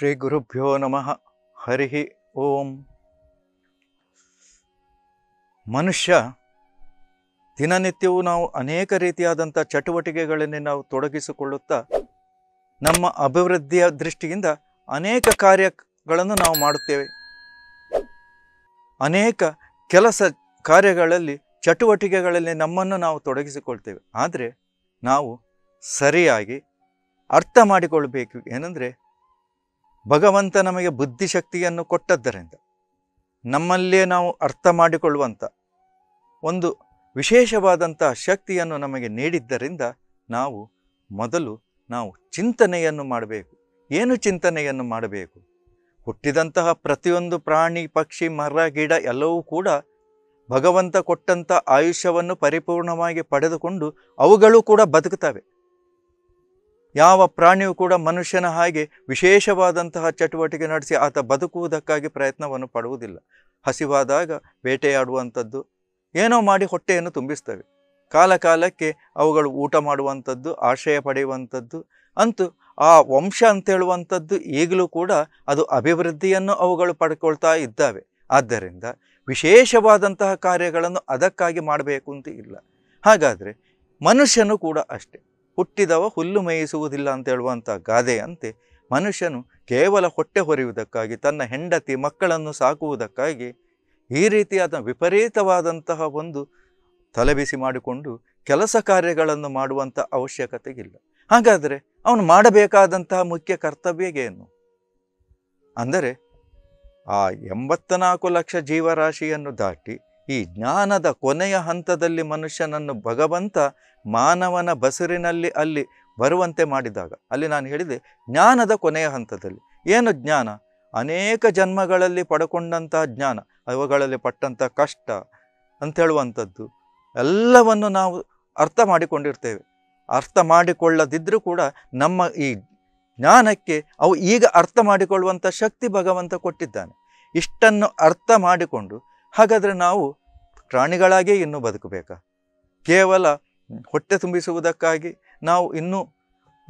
ಶ್ರೀ ಗುರುಭ್ಯೋ ನಮಃ ಹರಿ ಓಂ ಮನುಷ್ಯ ದಿನನಿತ್ಯವೂ ನಾವು ಅನೇಕ ರೀತಿಯಾದಂಥ ಚಟುವಟಿಕೆಗಳನ್ನು ನಾವು ತೊಡಗಿಸಿಕೊಳ್ಳುತ್ತಾ ನಮ್ಮ ಅಭಿವೃದ್ಧಿಯ ದೃಷ್ಟಿಯಿಂದ ಅನೇಕ ಕಾರ್ಯಗಳನ್ನು ನಾವು ಮಾಡುತ್ತೇವೆ ಅನೇಕ ಕೆಲಸ ಕಾರ್ಯಗಳಲ್ಲಿ ಚಟುವಟಿಕೆಗಳಲ್ಲಿ ನಮ್ಮನ್ನು ನಾವು ತೊಡಗಿಸಿಕೊಳ್ತೇವೆ ಆದರೆ ನಾವು ಸರಿಯಾಗಿ ಅರ್ಥ ಮಾಡಿಕೊಳ್ಳಬೇಕು ಏನಂದರೆ ಭಗವಂತ ನಮಗೆ ಬುದ್ಧಿಶಕ್ತಿಯನ್ನು ಕೊಟ್ಟದ್ದರಿಂದ ನಮ್ಮಲ್ಲೇ ನಾವು ಅರ್ಥ ಮಾಡಿಕೊಳ್ಳುವಂಥ ಒಂದು ವಿಶೇಷವಾದಂಥ ಶಕ್ತಿಯನ್ನು ನಮಗೆ ನೀಡಿದ್ದರಿಂದ ನಾವು ಮೊದಲು ನಾವು ಚಿಂತನೆಯನ್ನು ಮಾಡಬೇಕು ಏನು ಚಿಂತನೆಯನ್ನು ಮಾಡಬೇಕು ಹುಟ್ಟಿದಂತಹ ಪ್ರತಿಯೊಂದು ಪ್ರಾಣಿ ಪಕ್ಷಿ ಮರ ಗಿಡ ಎಲ್ಲವೂ ಕೂಡ ಭಗವಂತ ಕೊಟ್ಟಂಥ ಆಯುಷ್ಯವನ್ನು ಪರಿಪೂರ್ಣವಾಗಿ ಪಡೆದುಕೊಂಡು ಅವುಗಳು ಕೂಡ ಬದುಕುತ್ತವೆ ಯಾವ ಪ್ರಾಣಿಯೂ ಕೂಡ ಮನುಷ್ಯನ ಹಾಗೆ ವಿಶೇಷವಾದಂತಹ ಚಟುವಟಿಕೆ ನಡೆಸಿ ಆತ ಬದುಕುವುದಕ್ಕಾಗಿ ಪ್ರಯತ್ನವನ್ನು ಪಡುವುದಿಲ್ಲ ಹಸಿವಾದಾಗ ಬೇಟೆಯಾಡುವಂಥದ್ದು ಏನೋ ಮಾಡಿ ಹೊಟ್ಟೆಯನ್ನು ತುಂಬಿಸ್ತವೆ ಕಾಲಕಾಲಕ್ಕೆ ಅವುಗಳು ಊಟ ಮಾಡುವಂಥದ್ದು ಆಶ್ರಯ ಪಡೆಯುವಂಥದ್ದು ಅಂತೂ ಆ ವಂಶ ಅಂತೇಳುವಂಥದ್ದು ಈಗಲೂ ಕೂಡ ಅದು ಅಭಿವೃದ್ಧಿಯನ್ನು ಅವುಗಳು ಪಡ್ಕೊಳ್ತಾ ಇದ್ದಾವೆ ಆದ್ದರಿಂದ ವಿಶೇಷವಾದಂತಹ ಕಾರ್ಯಗಳನ್ನು ಅದಕ್ಕಾಗಿ ಮಾಡಬೇಕು ಅಂತ ಇಲ್ಲ ಹಾಗಾದರೆ ಮನುಷ್ಯನು ಕೂಡ ಅಷ್ಟೆ ಹುಟ್ಟಿದವ ಹುಲ್ಲು ಮೇಯಿಸುವುದಿಲ್ಲ ಅಂತ ಹೇಳುವಂಥ ಗಾದೆಯಂತೆ ಮನುಷ್ಯನು ಕೇವಲ ಹೊಟ್ಟೆ ಹೊರೆಯುವುದಕ್ಕಾಗಿ ತನ್ನ ಹೆಂಡತಿ ಮಕ್ಕಳನ್ನು ಸಾಕುವುದಕ್ಕಾಗಿ ಈ ರೀತಿಯಾದ ವಿಪರೀತವಾದಂತಹ ಒಂದು ತಲೆಬಿಸಿ ಮಾಡಿಕೊಂಡು ಕೆಲಸ ಕಾರ್ಯಗಳನ್ನು ಮಾಡುವಂಥ ಅವಶ್ಯಕತೆಗಿಲ್ಲ ಹಾಗಾದರೆ ಅವನು ಮಾಡಬೇಕಾದಂತಹ ಮುಖ್ಯ ಕರ್ತವ್ಯಗೇನು ಅಂದರೆ ಆ ಎಂಬತ್ತ ಲಕ್ಷ ಜೀವರಾಶಿಯನ್ನು ದಾಟಿ ಈ ಜ್ಞಾನದ ಕೊನೆಯ ಹಂತದಲ್ಲಿ ಮನುಷ್ಯನನ್ನು ಭಗವಂತ ಮಾನವನ ಬಸರಿನಲ್ಲಿ ಅಲ್ಲಿ ಬರುವಂತೆ ಮಾಡಿದಾಗ ಅಲ್ಲಿ ನಾನು ಹೇಳಿದೆ ಜ್ಞಾನದ ಕೊನೆಯ ಹಂತದಲ್ಲಿ ಏನು ಜ್ಞಾನ ಅನೇಕ ಜನ್ಮಗಳಲ್ಲಿ ಪಡ್ಕೊಂಡಂತಹ ಜ್ಞಾನ ಅವುಗಳಲ್ಲಿ ಪಟ್ಟಂಥ ಕಷ್ಟ ಅಂತ ಹೇಳುವಂಥದ್ದು ಎಲ್ಲವನ್ನು ನಾವು ಅರ್ಥ ಮಾಡಿಕೊಂಡಿರ್ತೇವೆ ಅರ್ಥ ಮಾಡಿಕೊಳ್ಳದಿದ್ದರೂ ಕೂಡ ನಮ್ಮ ಈ ಜ್ಞಾನಕ್ಕೆ ಅವು ಈಗ ಅರ್ಥ ಮಾಡಿಕೊಳ್ಳುವಂಥ ಶಕ್ತಿ ಭಗವಂತ ಕೊಟ್ಟಿದ್ದಾನೆ ಇಷ್ಟನ್ನು ಅರ್ಥ ಮಾಡಿಕೊಂಡು ಹಾಗಾದರೆ ನಾವು ಪ್ರಾಣಿಗಳಾಗೇ ಇನ್ನೂ ಬದುಕಬೇಕಾ ಕೇವಲ ಹೊಟ್ಟೆ ತುಂಬಿಸುವುದಕ್ಕಾಗಿ ನಾವು ಇನ್ನೂ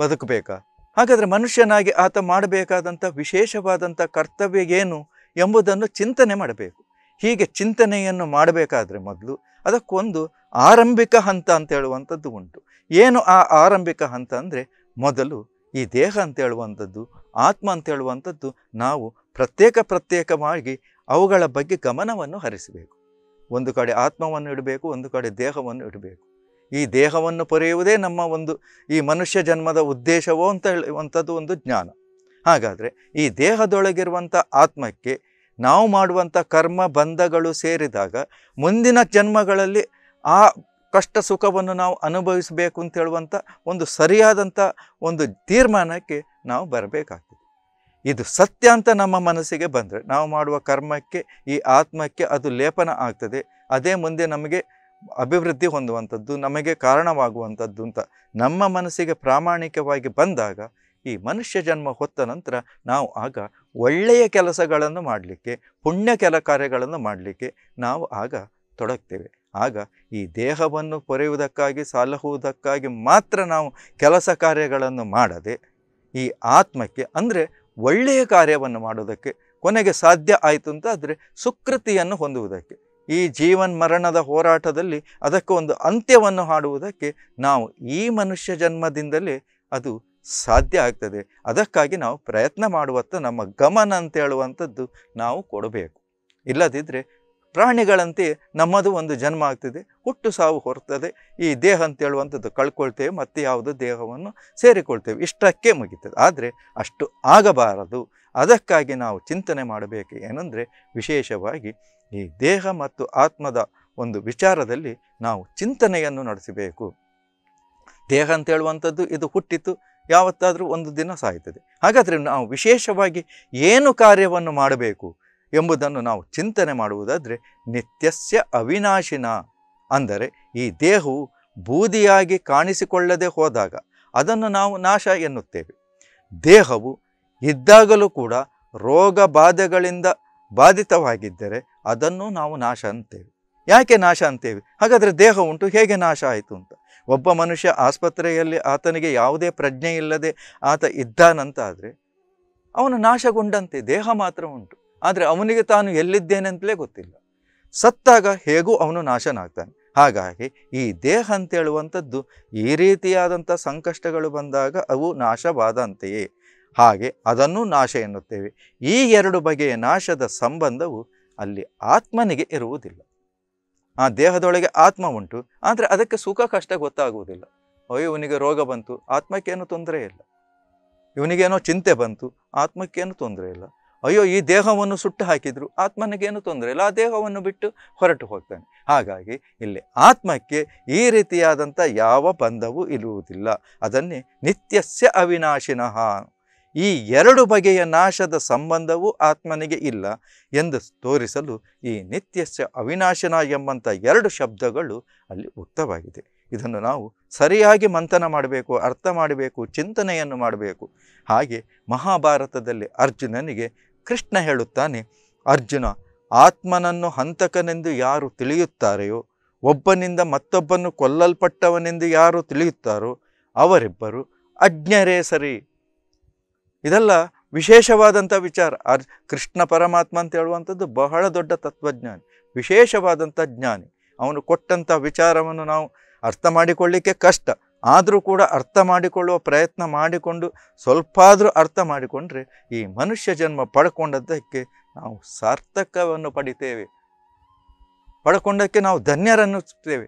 ಬದುಕಬೇಕಾ ಹಾಗಾದರೆ ಮನುಷ್ಯನಾಗಿ ಆತ ಮಾಡಬೇಕಾದಂಥ ವಿಶೇಷವಾದಂಥ ಕರ್ತವ್ಯ ಏನು ಎಂಬುದನ್ನು ಚಿಂತನೆ ಮಾಡಬೇಕು ಹೀಗೆ ಚಿಂತನೆಯನ್ನು ಮಾಡಬೇಕಾದ್ರೆ ಮೊದಲು ಅದಕ್ಕೊಂದು ಆರಂಭಿಕ ಹಂತ ಅಂತ ಹೇಳುವಂಥದ್ದು ಉಂಟು ಏನು ಆ ಆರಂಭಿಕ ಹಂತ ಅಂದರೆ ಮೊದಲು ಈ ದೇಹ ಅಂತ ಹೇಳುವಂಥದ್ದು ಆತ್ಮ ಅಂತ ಹೇಳುವಂಥದ್ದು ನಾವು ಪ್ರತ್ಯೇಕ ಪ್ರತ್ಯೇಕವಾಗಿ ಅವುಗಳ ಬಗ್ಗೆ ಗಮನವನ್ನು ಹರಿಸಬೇಕು ಒಂದು ಕಡೆ ಆತ್ಮವನ್ನು ಇಡಬೇಕು ಒಂದು ಕಡೆ ದೇಹವನ್ನು ಇಡಬೇಕು ಈ ದೇಹವನ್ನು ಪೊರೆಯುವುದೇ ನಮ್ಮ ಒಂದು ಈ ಮನುಷ್ಯ ಜನ್ಮದ ಉದ್ದೇಶವೋ ಅಂತ ಹೇಳುವಂಥದ್ದು ಒಂದು ಜ್ಞಾನ ಹಾಗಾದರೆ ಈ ದೇಹದೊಳಗಿರುವಂಥ ಆತ್ಮಕ್ಕೆ ನಾವು ಮಾಡುವಂಥ ಕರ್ಮ ಬಂಧಗಳು ಸೇರಿದಾಗ ಮುಂದಿನ ಜನ್ಮಗಳಲ್ಲಿ ಆ ಕಷ್ಟ ಸುಖವನ್ನು ನಾವು ಅನುಭವಿಸಬೇಕು ಅಂತ ಹೇಳುವಂಥ ಒಂದು ಸರಿಯಾದಂಥ ಒಂದು ತೀರ್ಮಾನಕ್ಕೆ ನಾವು ಬರಬೇಕಾಗ್ತದೆ ಇದು ಸತ್ಯ ಅಂತ ನಮ್ಮ ಮನಸ್ಸಿಗೆ ಬಂದರೆ ನಾವು ಮಾಡುವ ಕರ್ಮಕ್ಕೆ ಈ ಆತ್ಮಕ್ಕೆ ಅದು ಲೇಪನ ಆಗ್ತದೆ ಅದೇ ಮುಂದೆ ನಮಗೆ ಅಭಿವೃದ್ಧಿ ಹೊಂದುವಂಥದ್ದು ನಮಗೆ ಕಾರಣವಾಗುವಂಥದ್ದು ಅಂತ ನಮ್ಮ ಮನಸ್ಸಿಗೆ ಪ್ರಾಮಾಣಿಕವಾಗಿ ಬಂದಾಗ ಈ ಮನುಷ್ಯ ಜನ್ಮ ಹೊತ್ತ ನಂತರ ನಾವು ಆಗ ಒಳ್ಳೆಯ ಕೆಲಸಗಳನ್ನು ಮಾಡಲಿಕ್ಕೆ ಪುಣ್ಯ ಕೆಲ ಕಾರ್ಯಗಳನ್ನು ಮಾಡಲಿಕ್ಕೆ ನಾವು ಆಗ ತೊಡಗ್ತೇವೆ ಆಗ ಈ ದೇಹವನ್ನು ಪೊರೆಯುವುದಕ್ಕಾಗಿ ಸಲಹುವುದಕ್ಕಾಗಿ ಮಾತ್ರ ನಾವು ಕೆಲಸ ಕಾರ್ಯಗಳನ್ನು ಮಾಡದೆ ಈ ಆತ್ಮಕ್ಕೆ ಅಂದರೆ ಒಳ್ಳೆಯ ಕಾರ್ಯವನ್ನು ಮಾಡುವುದಕ್ಕೆ ಕೊನೆಗೆ ಸಾಧ್ಯ ಆಯಿತು ಅಂತ ಆದರೆ ಸುಕೃತಿಯನ್ನು ಹೊಂದುವುದಕ್ಕೆ ಈ ಜೀವನ್ ಮರಣದ ಹೋರಾಟದಲ್ಲಿ ಅದಕ್ಕೆ ಒಂದು ಅಂತ್ಯವನ್ನು ಹಾಡುವುದಕ್ಕೆ ನಾವು ಈ ಮನುಷ್ಯ ಜನ್ಮದಿಂದಲೇ ಅದು ಸಾಧ್ಯ ಆಗ್ತದೆ ಅದಕ್ಕಾಗಿ ನಾವು ಪ್ರಯತ್ನ ಮಾಡುವತ್ತ ನಮ್ಮ ಗಮನ ಅಂತ ಹೇಳುವಂಥದ್ದು ನಾವು ಕೊಡಬೇಕು ಇಲ್ಲದಿದ್ದರೆ ಪ್ರಾಣಿಗಳಂತೆ ನಮ್ಮದು ಒಂದು ಜನ್ಮ ಆಗ್ತದೆ ಹುಟ್ಟು ಸಾವು ಹೊರತದೆ ಈ ದೇಹ ಅಂತೇಳುವಂಥದ್ದು ಕಳ್ಕೊಳ್ತೇವೆ ಮತ್ತೆ ಯಾವುದು ದೇಹವನ್ನು ಸೇರಿಕೊಳ್ತೇವೆ ಇಷ್ಟಕ್ಕೆ ಮುಗಿತದೆ ಆದರೆ ಅಷ್ಟು ಆಗಬಾರದು ಅದಕ್ಕಾಗಿ ನಾವು ಚಿಂತನೆ ಮಾಡಬೇಕು ಏನಂದರೆ ವಿಶೇಷವಾಗಿ ಈ ದೇಹ ಮತ್ತು ಆತ್ಮದ ಒಂದು ವಿಚಾರದಲ್ಲಿ ನಾವು ಚಿಂತನೆಯನ್ನು ನಡೆಸಬೇಕು ದೇಹ ಅಂತೇಳುವಂಥದ್ದು ಇದು ಹುಟ್ಟಿತು ಯಾವತ್ತಾದರೂ ಒಂದು ದಿನ ಸಾಯ್ತದೆ ಹಾಗಾದರೆ ನಾವು ವಿಶೇಷವಾಗಿ ಏನು ಕಾರ್ಯವನ್ನು ಮಾಡಬೇಕು ಎಂಬುದನ್ನು ನಾವು ಚಿಂತನೆ ಮಾಡುವುದಾದರೆ ನಿತ್ಯಸ್ಯ ಅವಿನಾಶಿನ ಅಂದರೆ ಈ ದೇಹವು ಬೂದಿಯಾಗಿ ಕಾಣಿಸಿಕೊಳ್ಳದೆ ಹೋದಾಗ ಅದನ್ನು ನಾವು ನಾಶ ಎನ್ನುತ್ತೇವೆ ದೇಹವು ಇದ್ದಾಗಲೂ ಕೂಡ ರೋಗ ಬಾಧೆಗಳಿಂದ ಬಾಧಿತವಾಗಿದ್ದರೆ ಅದನ್ನು ನಾವು ನಾಶ ಅಂತೇವೆ ಯಾಕೆ ನಾಶ ಅಂತೇವೆ ಹಾಗಾದರೆ ದೇಹ ಉಂಟು ಹೇಗೆ ನಾಶ ಆಯಿತು ಅಂತ ಒಬ್ಬ ಮನುಷ್ಯ ಆಸ್ಪತ್ರೆಯಲ್ಲಿ ಆತನಿಗೆ ಯಾವುದೇ ಪ್ರಜ್ಞೆ ಇಲ್ಲದೆ ಆತ ಇದ್ದಾನಂತಾದರೆ ಅವನು ನಾಶಗೊಂಡಂತೆ ದೇಹ ಮಾತ್ರ ಉಂಟು ಆದರೆ ಅವನಿಗೆ ತಾನು ಎಲ್ಲಿದ್ದೇನೆಂತಲೇ ಗೊತ್ತಿಲ್ಲ ಸತ್ತಾಗ ಹೇಗೂ ಅವನು ನಾಶನಾಗ್ತಾನೆ ಹಾಗಾಗಿ ಈ ದೇಹ ಅಂತೇಳುವಂಥದ್ದು ಈ ರೀತಿಯಾದಂಥ ಸಂಕಷ್ಟಗಳು ಬಂದಾಗ ಅವು ನಾಶವಾದಂತೆಯೇ ಹಾಗೆ ಅದನ್ನು ನಾಶ ಎನ್ನುತ್ತೇವೆ ಈ ಎರಡು ಬಗೆಯ ನಾಶದ ಸಂಬಂಧವು ಅಲ್ಲಿ ಆತ್ಮನಿಗೆ ಇರುವುದಿಲ್ಲ ಆ ದೇಹದೊಳಗೆ ಆತ್ಮ ಉಂಟು ಆದರೆ ಅದಕ್ಕೆ ಸುಖ ಕಷ್ಟ ಗೊತ್ತಾಗುವುದಿಲ್ಲ ಅಯ್ಯೋ ಇವನಿಗೆ ರೋಗ ಬಂತು ಆತ್ಮಕ್ಕೇನು ತೊಂದರೆ ಇಲ್ಲ ಇವನಿಗೇನೋ ಚಿಂತೆ ಬಂತು ಆತ್ಮಕ್ಕೇನು ತೊಂದರೆ ಇಲ್ಲ ಅಯ್ಯೋ ಈ ದೇಹವನ್ನು ಸುಟ್ಟು ಹಾಕಿದ್ರು ಆತ್ಮನಿಗೇನು ತೊಂದರೆ ಇಲ್ಲ ಆ ದೇಹವನ್ನು ಬಿಟ್ಟು ಹೊರಟು ಹೋಗ್ತಾನೆ ಹಾಗಾಗಿ ಇಲ್ಲಿ ಆತ್ಮಕ್ಕೆ ಈ ರೀತಿಯಾದಂಥ ಯಾವ ಬಂಧವೂ ಇರುವುದಿಲ್ಲ ಅದನ್ನೇ ನಿತ್ಯಸ್ಯ ಅವಿನಾಶಿನಃ ಈ ಎರಡು ಬಗೆಯ ನಾಶದ ಸಂಬಂಧವೂ ಆತ್ಮನಿಗೆ ಇಲ್ಲ ಎಂದು ತೋರಿಸಲು ಈ ನಿತ್ಯಸ್ಯ ಅವಿನಾಶನ ಎಂಬಂಥ ಎರಡು ಶಬ್ದಗಳು ಅಲ್ಲಿ ಉಕ್ತವಾಗಿದೆ ಇದನ್ನು ನಾವು ಸರಿಯಾಗಿ ಮಂಥನ ಮಾಡಬೇಕು ಅರ್ಥ ಮಾಡಬೇಕು ಚಿಂತನೆಯನ್ನು ಮಾಡಬೇಕು ಹಾಗೆ ಮಹಾಭಾರತದಲ್ಲಿ ಅರ್ಜುನನಿಗೆ ಕೃಷ್ಣ ಹೇಳುತ್ತಾನೆ ಅರ್ಜುನ ಆತ್ಮನನ್ನು ಹಂತಕನೆಂದು ಯಾರು ತಿಳಿಯುತ್ತಾರೆಯೋ ಒಬ್ಬನಿಂದ ಮತ್ತೊಬ್ಬನು ಕೊಲ್ಲಲ್ಪಟ್ಟವನೆಂದು ಯಾರು ತಿಳಿಯುತ್ತಾರೋ ಅವರಿಬ್ಬರು ಅಜ್ಞರೇ ಸರಿ ಇದೆಲ್ಲ ವಿಶೇಷವಾದಂಥ ವಿಚಾರ ಅರ್ ಕೃಷ್ಣ ಪರಮಾತ್ಮ ಅಂತ ಹೇಳುವಂಥದ್ದು ಬಹಳ ದೊಡ್ಡ ತತ್ವಜ್ಞಾನಿ ವಿಶೇಷವಾದಂಥ ಜ್ಞಾನಿ ಅವನು ಕೊಟ್ಟಂಥ ವಿಚಾರವನ್ನು ನಾವು ಅರ್ಥ ಮಾಡಿಕೊಳ್ಳಿಕ್ಕೆ ಕಷ್ಟ ಆದರೂ ಕೂಡ ಅರ್ಥ ಮಾಡಿಕೊಳ್ಳುವ ಪ್ರಯತ್ನ ಮಾಡಿಕೊಂಡು ಸ್ವಲ್ಪಾದರೂ ಅರ್ಥ ಮಾಡಿಕೊಂಡ್ರೆ ಈ ಮನುಷ್ಯ ಜನ್ಮ ಪಡ್ಕೊಂಡದ್ದಕ್ಕೆ ನಾವು ಸಾರ್ಥಕವನ್ನು ಪಡಿತೇವೆ ಪಡ್ಕೊಂಡಕ್ಕೆ ನಾವು ಧನ್ಯರನ್ನಿಸ್ತೇವೆ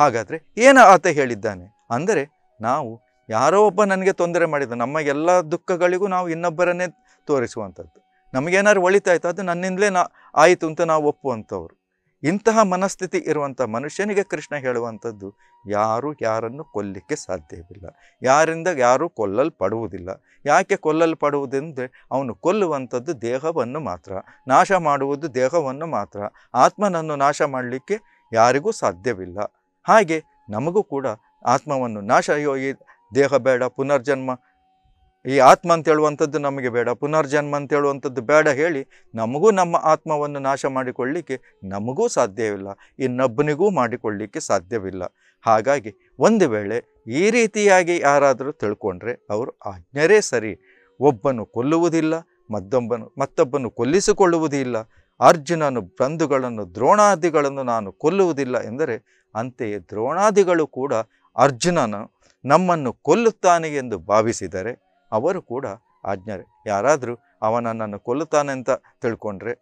ಹಾಗಾದರೆ ಏನು ಆತ ಹೇಳಿದ್ದಾನೆ ಅಂದರೆ ನಾವು ಯಾರೋ ಒಬ್ಬ ನನಗೆ ತೊಂದರೆ ಮಾಡಿದ ನಮ್ಮ ಎಲ್ಲ ದುಃಖಗಳಿಗೂ ನಾವು ಇನ್ನೊಬ್ಬರನ್ನೇ ತೋರಿಸುವಂಥದ್ದು ನಮಗೇನಾದ್ರು ಒಳಿತಾಯ್ತು ಅದು ನನ್ನಿಂದಲೇ ನಾ ಆಯಿತು ಅಂತ ನಾವು ಒಪ್ಪುವಂಥವ್ರು ಇಂತಹ ಮನಸ್ಥಿತಿ ಇರುವಂಥ ಮನುಷ್ಯನಿಗೆ ಕೃಷ್ಣ ಹೇಳುವಂಥದ್ದು ಯಾರು ಯಾರನ್ನು ಕೊಲ್ಲಕ್ಕೆ ಸಾಧ್ಯವಿಲ್ಲ ಯಾರಿಂದ ಯಾರೂ ಕೊಲ್ಲಲ್ಪಡುವುದಿಲ್ಲ ಯಾಕೆ ಕೊಲ್ಲಲ್ಪಡುವುದೆಂದರೆ ಅವನು ಕೊಲ್ಲುವಂಥದ್ದು ದೇಹವನ್ನು ಮಾತ್ರ ನಾಶ ಮಾಡುವುದು ದೇಹವನ್ನು ಮಾತ್ರ ಆತ್ಮನನ್ನು ನಾಶ ಮಾಡಲಿಕ್ಕೆ ಯಾರಿಗೂ ಸಾಧ್ಯವಿಲ್ಲ ಹಾಗೆ ನಮಗೂ ಕೂಡ ಆತ್ಮವನ್ನು ನಾಶ ದೇಹ ಬೇಡ ಪುನರ್ಜನ್ಮ ಈ ಆತ್ಮ ಅಂತ ಹೇಳುವಂಥದ್ದು ನಮಗೆ ಬೇಡ ಪುನರ್ಜನ್ಮ ಅಂತ ಹೇಳುವಂಥದ್ದು ಬೇಡ ಹೇಳಿ ನಮಗೂ ನಮ್ಮ ಆತ್ಮವನ್ನು ನಾಶ ಮಾಡಿಕೊಳ್ಳಿಕ್ಕೆ ನಮಗೂ ಸಾಧ್ಯವಿಲ್ಲ ಇನ್ನೊಬ್ಬನಿಗೂ ಮಾಡಿಕೊಳ್ಳಿಕ್ಕೆ ಸಾಧ್ಯವಿಲ್ಲ ಹಾಗಾಗಿ ಒಂದು ವೇಳೆ ಈ ರೀತಿಯಾಗಿ ಯಾರಾದರೂ ತಿಳ್ಕೊಂಡ್ರೆ ಅವರು ಆಜ್ಞರೇ ಸರಿ ಒಬ್ಬನು ಕೊಲ್ಲುವುದಿಲ್ಲ ಮತ್ತೊಬ್ಬನು ಮತ್ತೊಬ್ಬನು ಕೊಲ್ಲಿಸಿಕೊಳ್ಳುವುದಿಲ್ಲ ಅರ್ಜುನನು ಬಂಧುಗಳನ್ನು ದ್ರೋಣಾದಿಗಳನ್ನು ನಾನು ಕೊಲ್ಲುವುದಿಲ್ಲ ಎಂದರೆ ಅಂತೆಯೇ ದ್ರೋಣಾದಿಗಳು ಕೂಡ ಅರ್ಜುನನು ನಮ್ಮನ್ನು ಕೊಲ್ಲುತ್ತಾನೆ ಎಂದು ಭಾವಿಸಿದರೆ ಅವರು ಕೂಡ ಆಜ್ಞರು ಯಾರಾದರೂ ಅವ ನನ್ನನ್ನು ಕೊಲ್ಲುತ್ತಾನೆ ಅಂತ ತಿಳ್ಕೊಂಡ್ರೆ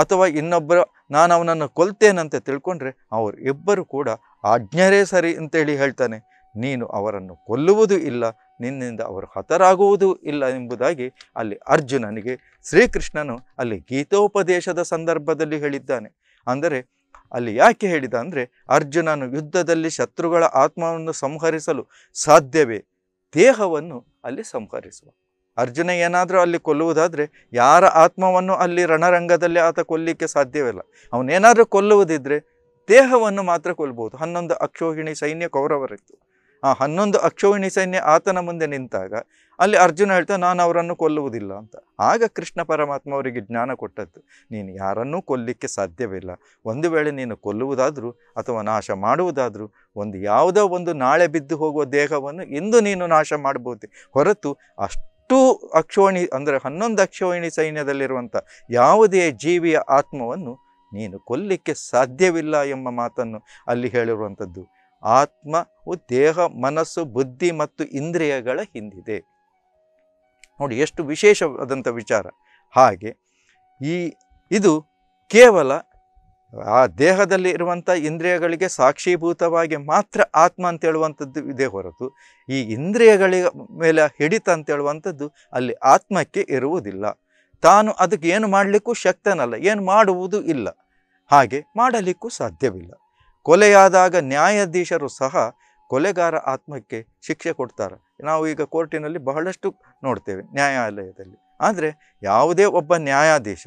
ಅಥವಾ ಇನ್ನೊಬ್ಬರ ನಾನು ಅವನನ್ನು ಕೊಲ್ತೇನಂತ ತಿಳ್ಕೊಂಡ್ರೆ ಅವರು ಇಬ್ಬರು ಕೂಡ ಆಜ್ಞರೇ ಸರಿ ಅಂತೇಳಿ ಹೇಳ್ತಾನೆ ನೀನು ಅವರನ್ನು ಕೊಲ್ಲುವುದೂ ಇಲ್ಲ ನಿನ್ನಿಂದ ಅವರು ಹತರಾಗುವುದೂ ಇಲ್ಲ ಎಂಬುದಾಗಿ ಅಲ್ಲಿ ಅರ್ಜುನನಿಗೆ ಶ್ರೀಕೃಷ್ಣನು ಅಲ್ಲಿ ಗೀತೋಪದೇಶದ ಸಂದರ್ಭದಲ್ಲಿ ಹೇಳಿದ್ದಾನೆ ಅಂದರೆ ಅಲ್ಲಿ ಯಾಕೆ ಹೇಳಿದ ಅಂದರೆ ಅರ್ಜುನನು ಯುದ್ಧದಲ್ಲಿ ಶತ್ರುಗಳ ಆತ್ಮವನ್ನು ಸಂಹರಿಸಲು ಸಾಧ್ಯವೇ ದೇಹವನ್ನು ಅಲ್ಲಿ ಸಂಹರಿಸುವ ಅರ್ಜುನ ಏನಾದರೂ ಅಲ್ಲಿ ಕೊಲ್ಲುವುದಾದರೆ ಯಾರ ಆತ್ಮವನ್ನು ಅಲ್ಲಿ ರಣರಂಗದಲ್ಲಿ ಆತ ಕೊಲ್ಲಿಕ್ಕೆ ಸಾಧ್ಯವಿಲ್ಲ ಅವನೇನಾದರೂ ಕೊಲ್ಲುವುದಿದ್ದರೆ ದೇಹವನ್ನು ಮಾತ್ರ ಕೊಲ್ಲಬಹುದು ಹನ್ನೊಂದು ಅಕ್ಷೋಹಿಣಿ ಸೈನ್ಯ ಕೌರವರಿತ್ತು ಆ ಹನ್ನೊಂದು ಅಕ್ಷೋಹಿಣಿ ಸೈನ್ಯ ಆತನ ಮುಂದೆ ನಿಂತಾಗ ಅಲ್ಲಿ ಅರ್ಜುನ ಹೇಳ್ತಾ ನಾನು ಅವರನ್ನು ಕೊಲ್ಲುವುದಿಲ್ಲ ಅಂತ ಆಗ ಕೃಷ್ಣ ಪರಮಾತ್ಮ ಅವರಿಗೆ ಜ್ಞಾನ ಕೊಟ್ಟದ್ದು ನೀನು ಯಾರನ್ನೂ ಕೊಲ್ಲಿಕ್ಕೆ ಸಾಧ್ಯವಿಲ್ಲ ಒಂದು ವೇಳೆ ನೀನು ಕೊಲ್ಲುವುದಾದರೂ ಅಥವಾ ನಾಶ ಮಾಡುವುದಾದರೂ ಒಂದು ಯಾವುದೋ ಒಂದು ನಾಳೆ ಬಿದ್ದು ಹೋಗುವ ದೇಹವನ್ನು ಇಂದು ನೀನು ನಾಶ ಮಾಡಬಹುದು ಹೊರತು ಅಷ್ಟು ಅಕ್ಷೋಣಿ ಅಂದರೆ ಹನ್ನೊಂದು ಅಕ್ಷೋಣಿ ಸೈನ್ಯದಲ್ಲಿರುವಂಥ ಯಾವುದೇ ಜೀವಿಯ ಆತ್ಮವನ್ನು ನೀನು ಕೊಲ್ಲಿಕ್ಕೆ ಸಾಧ್ಯವಿಲ್ಲ ಎಂಬ ಮಾತನ್ನು ಅಲ್ಲಿ ಹೇಳಿರುವಂಥದ್ದು ಆತ್ಮವು ದೇಹ ಮನಸ್ಸು ಬುದ್ಧಿ ಮತ್ತು ಇಂದ್ರಿಯಗಳ ಹಿಂದಿದೆ ನೋಡಿ ಎಷ್ಟು ವಿಶೇಷವಾದಂಥ ವಿಚಾರ ಹಾಗೆ ಈ ಇದು ಕೇವಲ ಆ ದೇಹದಲ್ಲಿ ಇರುವಂಥ ಇಂದ್ರಿಯಗಳಿಗೆ ಸಾಕ್ಷೀಭೂತವಾಗಿ ಮಾತ್ರ ಆತ್ಮ ಅಂತ ಹೇಳುವಂಥದ್ದು ಇದೆ ಹೊರತು ಈ ಇಂದ್ರಿಯಗಳ ಮೇಲೆ ಹಿಡಿತ ಅಂತ ಅಲ್ಲಿ ಆತ್ಮಕ್ಕೆ ಇರುವುದಿಲ್ಲ ತಾನು ಅದಕ್ಕೆ ಏನು ಮಾಡಲಿಕ್ಕೂ ಶಕ್ತನಲ್ಲ ಏನು ಮಾಡುವುದು ಇಲ್ಲ ಹಾಗೆ ಮಾಡಲಿಕ್ಕೂ ಸಾಧ್ಯವಿಲ್ಲ ಕೊಲೆಯಾದಾಗ ನ್ಯಾಯಾಧೀಶರು ಸಹ ಕೊಲೆಗಾರ ಆತ್ಮಕ್ಕೆ ಶಿಕ್ಷೆ ಕೊಡ್ತಾರೆ ನಾವು ಈಗ ಕೋರ್ಟಿನಲ್ಲಿ ಬಹಳಷ್ಟು ನೋಡ್ತೇವೆ ನ್ಯಾಯಾಲಯದಲ್ಲಿ ಆದರೆ ಯಾವುದೇ ಒಬ್ಬ ನ್ಯಾಯಾಧೀಶ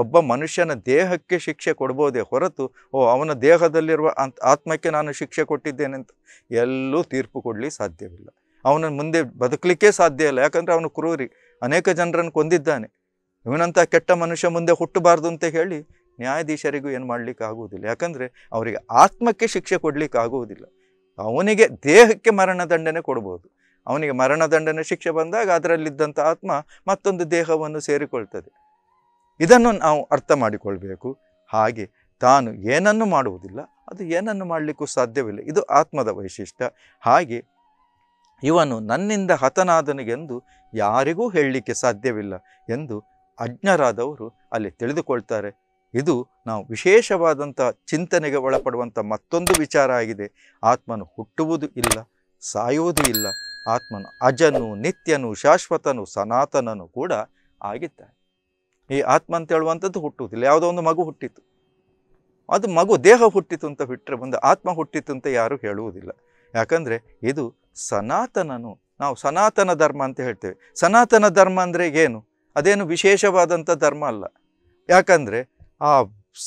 ಒಬ್ಬ ಮನುಷ್ಯನ ದೇಹಕ್ಕೆ ಶಿಕ್ಷೆ ಕೊಡ್ಬೋದೇ ಹೊರತು ಓ ಅವನ ದೇಹದಲ್ಲಿರುವ ಆತ್ಮಕ್ಕೆ ನಾನು ಶಿಕ್ಷೆ ಕೊಟ್ಟಿದ್ದೇನೆ ಅಂತ ಎಲ್ಲೂ ತೀರ್ಪು ಕೊಡಲಿ ಸಾಧ್ಯವಿಲ್ಲ ಅವನ ಮುಂದೆ ಬದುಕಲಿಕ್ಕೆ ಸಾಧ್ಯ ಇಲ್ಲ ಯಾಕಂದರೆ ಅವನು ಕ್ರೂರಿ ಅನೇಕ ಜನರನ್ನು ಕೊಂದಿದ್ದಾನೆ ಇವನಂತಹ ಕೆಟ್ಟ ಮನುಷ್ಯ ಮುಂದೆ ಹುಟ್ಟಬಾರ್ದು ಅಂತ ಹೇಳಿ ನ್ಯಾಯಾಧೀಶರಿಗೂ ಏನು ಮಾಡಲಿಕ್ಕೆ ಆಗುವುದಿಲ್ಲ ಯಾಕಂದರೆ ಅವರಿಗೆ ಆತ್ಮಕ್ಕೆ ಶಿಕ್ಷೆ ಕೊಡಲಿಕ್ಕೆ ಆಗುವುದಿಲ್ಲ ಅವನಿಗೆ ದೇಹಕ್ಕೆ ಮರಣದಂಡನೆ ಕೊಡ್ಬೋದು ಅವನಿಗೆ ಮರಣದಂಡನೆ ಶಿಕ್ಷೆ ಬಂದಾಗ ಅದರಲ್ಲಿದ್ದಂಥ ಆತ್ಮ ಮತ್ತೊಂದು ದೇಹವನ್ನು ಸೇರಿಕೊಳ್ತದೆ ಇದನ್ನು ನಾವು ಅರ್ಥ ಮಾಡಿಕೊಳ್ಬೇಕು ಹಾಗೆ ತಾನು ಏನನ್ನು ಮಾಡುವುದಿಲ್ಲ ಅದು ಏನನ್ನು ಮಾಡಲಿಕ್ಕೂ ಸಾಧ್ಯವಿಲ್ಲ ಇದು ಆತ್ಮದ ವೈಶಿಷ್ಟ್ಯ ಹಾಗೆ ಇವನು ನನ್ನಿಂದ ಹತನಾದನಿಗೆಂದು ಯಾರಿಗೂ ಹೇಳಲಿಕ್ಕೆ ಸಾಧ್ಯವಿಲ್ಲ ಎಂದು ಅಜ್ಞರಾದವರು ಅಲ್ಲಿ ತಿಳಿದುಕೊಳ್ತಾರೆ ಇದು ನಾವು ವಿಶೇಷವಾದಂಥ ಚಿಂತನೆಗೆ ಒಳಪಡುವಂಥ ಮತ್ತೊಂದು ವಿಚಾರ ಆಗಿದೆ ಆತ್ಮನು ಹುಟ್ಟುವುದು ಇಲ್ಲ ಸಾಯುವುದೂ ಇಲ್ಲ ಆತ್ಮನು ಅಜನು ನಿತ್ಯನು ಶಾಶ್ವತನು ಸನಾತನನು ಕೂಡ ಆಗಿದ್ದಾನೆ ಈ ಆತ್ಮ ಅಂತ ಹೇಳುವಂಥದ್ದು ಹುಟ್ಟುವುದಿಲ್ಲ ಯಾವುದೋ ಒಂದು ಮಗು ಹುಟ್ಟಿತು ಅದು ಮಗು ದೇಹ ಹುಟ್ಟಿತು ಅಂತ ಬಿಟ್ಟರೆ ಒಂದು ಆತ್ಮ ಹುಟ್ಟಿತು ಅಂತ ಯಾರೂ ಹೇಳುವುದಿಲ್ಲ ಯಾಕಂದರೆ ಇದು ಸನಾತನನು ನಾವು ಸನಾತನ ಧರ್ಮ ಅಂತ ಹೇಳ್ತೇವೆ ಸನಾತನ ಧರ್ಮ ಅಂದರೆ ಏನು ಅದೇನು ವಿಶೇಷವಾದಂಥ ಧರ್ಮ ಅಲ್ಲ ಯಾಕಂದರೆ ಆ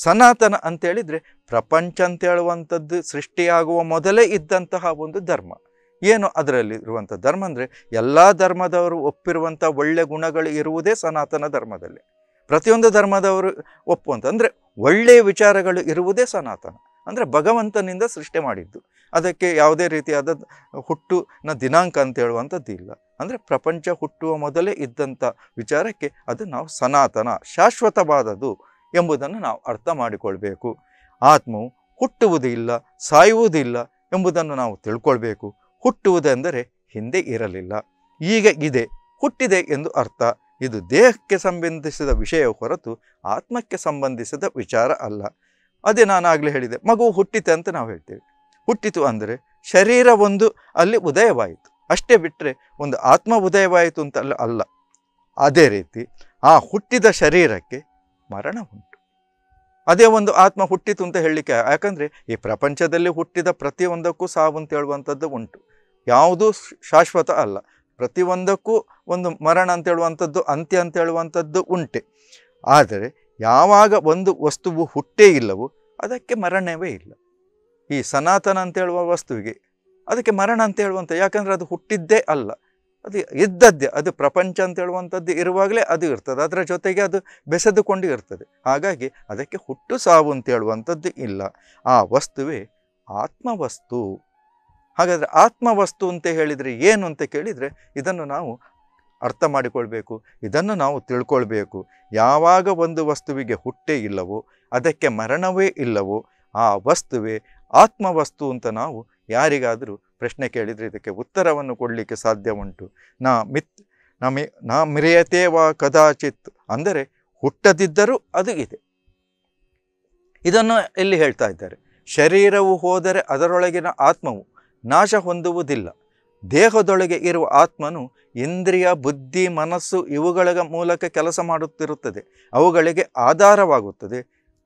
ಸನಾತನ ಅಂತೇಳಿದರೆ ಪ್ರಪಂಚ ಅಂತ ಹೇಳುವಂಥದ್ದು ಸೃಷ್ಟಿಯಾಗುವ ಮೊದಲೇ ಇದ್ದಂತಹ ಒಂದು ಧರ್ಮ ಏನು ಅದರಲ್ಲಿ ಇರುವಂಥ ಧರ್ಮ ಅಂದರೆ ಎಲ್ಲ ಧರ್ಮದವರು ಒಪ್ಪಿರುವಂಥ ಒಳ್ಳೆ ಗುಣಗಳು ಇರುವುದೇ ಸನಾತನ ಧರ್ಮದಲ್ಲಿ ಪ್ರತಿಯೊಂದು ಧರ್ಮದವರು ಒಪ್ಪುವಂಥ ಅಂದರೆ ಒಳ್ಳೆಯ ವಿಚಾರಗಳು ಇರುವುದೇ ಸನಾತನ ಅಂದರೆ ಭಗವಂತನಿಂದ ಸೃಷ್ಟಿ ಮಾಡಿದ್ದು ಅದಕ್ಕೆ ಯಾವುದೇ ರೀತಿಯಾದ ಹುಟ್ಟುನ ದಿನಾಂಕ ಅಂತ ಹೇಳುವಂಥದ್ದು ಇಲ್ಲ ಅಂದರೆ ಪ್ರಪಂಚ ಹುಟ್ಟುವ ಮೊದಲೇ ಇದ್ದಂಥ ವಿಚಾರಕ್ಕೆ ಅದು ನಾವು ಸನಾತನ ಶಾಶ್ವತವಾದದ್ದು ಎಂಬುದನ್ನು ನಾವು ಅರ್ಥ ಮಾಡಿಕೊಳ್ಬೇಕು ಆತ್ಮವು ಹುಟ್ಟುವುದಿಲ್ಲ ಸಾಯುವುದಿಲ್ಲ ಎಂಬುದನ್ನು ನಾವು ತಿಳ್ಕೊಳ್ಬೇಕು ಹುಟ್ಟುವುದೆಂದರೆ ಹಿಂದೆ ಇರಲಿಲ್ಲ ಈಗ ಇದೆ ಹುಟ್ಟಿದೆ ಎಂದು ಅರ್ಥ ಇದು ದೇಹಕ್ಕೆ ಸಂಬಂಧಿಸಿದ ವಿಷಯ ಹೊರತು ಆತ್ಮಕ್ಕೆ ಸಂಬಂಧಿಸಿದ ವಿಚಾರ ಅಲ್ಲ ಅದೇ ನಾನು ಆಗಲೇ ಹೇಳಿದೆ ಮಗು ಹುಟ್ಟಿತೆ ಅಂತ ನಾವು ಹೇಳ್ತೇವೆ ಹುಟ್ಟಿತು ಅಂದರೆ ಶರೀರ ಒಂದು ಅಲ್ಲಿ ಉದಯವಾಯಿತು ಅಷ್ಟೇ ಬಿಟ್ಟರೆ ಒಂದು ಆತ್ಮ ಉದಯವಾಯಿತು ಅಂತ ಅಲ್ಲ ಅಲ್ಲ ಅದೇ ರೀತಿ ಆ ಹುಟ್ಟಿದ ಶರೀರಕ್ಕೆ ಮರಣ ಉಂಟು ಅದೇ ಒಂದು ಆತ್ಮ ಹುಟ್ಟಿತು ಅಂತ ಹೇಳಲಿಕ್ಕೆ ಯಾಕಂದರೆ ಈ ಪ್ರಪಂಚದಲ್ಲಿ ಹುಟ್ಟಿದ ಪ್ರತಿಯೊಂದಕ್ಕೂ ಸಾವು ಅಂತ ಹೇಳುವಂಥದ್ದು ಉಂಟು ಯಾವುದೂ ಶಾಶ್ವತ ಅಲ್ಲ ಪ್ರತಿಯೊಂದಕ್ಕೂ ಒಂದು ಮರಣ ಅಂತ ಹೇಳುವಂಥದ್ದು ಅಂತ್ಯ ಅಂತ ಹೇಳುವಂಥದ್ದು ಉಂಟೆ ಆದರೆ ಯಾವಾಗ ಒಂದು ವಸ್ತುವು ಹುಟ್ಟೇ ಇಲ್ಲವೋ ಅದಕ್ಕೆ ಮರಣವೇ ಇಲ್ಲ ಈ ಸನಾತನ ಅಂತ ಹೇಳುವ ವಸ್ತುವಿಗೆ ಅದಕ್ಕೆ ಮರಣ ಅಂತ ಹೇಳುವಂಥ ಯಾಕಂದರೆ ಅದು ಹುಟ್ಟಿದ್ದೇ ಅಲ್ಲ ಅದು ಇದ್ದದ್ದೇ ಅದು ಪ್ರಪಂಚ ಅಂತ ಹೇಳುವಂಥದ್ದು ಇರುವಾಗಲೇ ಅದು ಇರ್ತದೆ ಅದರ ಜೊತೆಗೆ ಅದು ಬೆಸೆದುಕೊಂಡು ಇರ್ತದೆ ಹಾಗಾಗಿ ಅದಕ್ಕೆ ಹುಟ್ಟು ಸಾವು ಅಂತ ಹೇಳುವಂಥದ್ದು ಇಲ್ಲ ಆ ವಸ್ತುವೇ ಆತ್ಮವಸ್ತು ಹಾಗಾದರೆ ಆತ್ಮವಸ್ತು ಅಂತ ಹೇಳಿದರೆ ಏನು ಅಂತ ಕೇಳಿದರೆ ಇದನ್ನು ನಾವು ಅರ್ಥ ಮಾಡಿಕೊಳ್ಬೇಕು ಇದನ್ನು ನಾವು ತಿಳ್ಕೊಳ್ಬೇಕು ಯಾವಾಗ ಒಂದು ವಸ್ತುವಿಗೆ ಹುಟ್ಟೇ ಇಲ್ಲವೋ ಅದಕ್ಕೆ ಮರಣವೇ ಇಲ್ಲವೋ ಆ ವಸ್ತುವೇ ಆತ್ಮವಸ್ತು ಅಂತ ನಾವು ಯಾರಿಗಾದರೂ ಪ್ರಶ್ನೆ ಕೇಳಿದರೆ ಇದಕ್ಕೆ ಉತ್ತರವನ್ನು ಕೊಡಲಿಕ್ಕೆ ಸಾಧ್ಯ ಉಂಟು ನಾ ಮಿತ್ ನಮಿ ನಾ ವಾ ಕದಾಚಿತ್ ಅಂದರೆ ಹುಟ್ಟದಿದ್ದರೂ ಅದು ಇದೆ ಇದನ್ನು ಎಲ್ಲಿ ಹೇಳ್ತಾ ಇದ್ದಾರೆ ಶರೀರವು ಹೋದರೆ ಅದರೊಳಗಿನ ಆತ್ಮವು ನಾಶ ಹೊಂದುವುದಿಲ್ಲ ದೇಹದೊಳಗೆ ಇರುವ ಆತ್ಮನು ಇಂದ್ರಿಯ ಬುದ್ಧಿ ಮನಸ್ಸು ಇವುಗಳ ಮೂಲಕ ಕೆಲಸ ಮಾಡುತ್ತಿರುತ್ತದೆ ಅವುಗಳಿಗೆ ಆಧಾರವಾಗುತ್ತದೆ